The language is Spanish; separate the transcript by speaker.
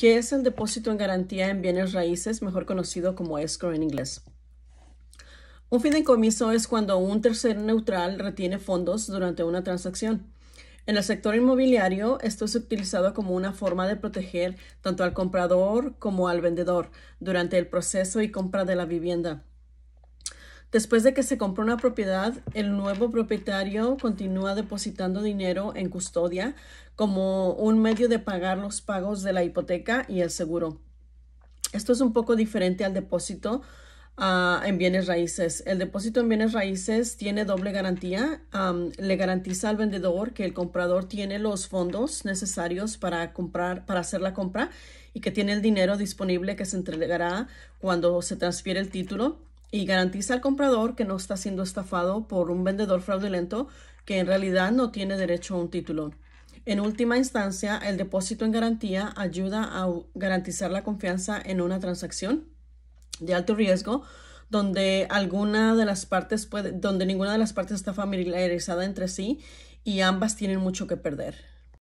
Speaker 1: ¿Qué es el depósito en garantía en bienes raíces, mejor conocido como escrow en inglés. Un fideicomiso es cuando un tercero neutral retiene fondos durante una transacción. En el sector inmobiliario, esto es utilizado como una forma de proteger tanto al comprador como al vendedor durante el proceso y compra de la vivienda. Después de que se compró una propiedad, el nuevo propietario continúa depositando dinero en custodia como un medio de pagar los pagos de la hipoteca y el seguro. Esto es un poco diferente al depósito ah, en bienes raíces. El depósito en bienes raíces tiene doble garantía. le garantiza al vendedor que el comprador tiene los fondos necesarios para comprar, para hacer la compra y que tiene el dinero disponible que se entregará cuando se transfiere el título y garantiza al comprador que no está siendo estafado por un vendedor fraudulento que en realidad no tiene derecho a un título. En última instancia, el depósito en garantía ayuda a garantizar la confianza en una transacción de alto riesgo donde alguna de las partes puede, donde ninguna de las partes está familiarizada entre sí y ambas tienen mucho que perder.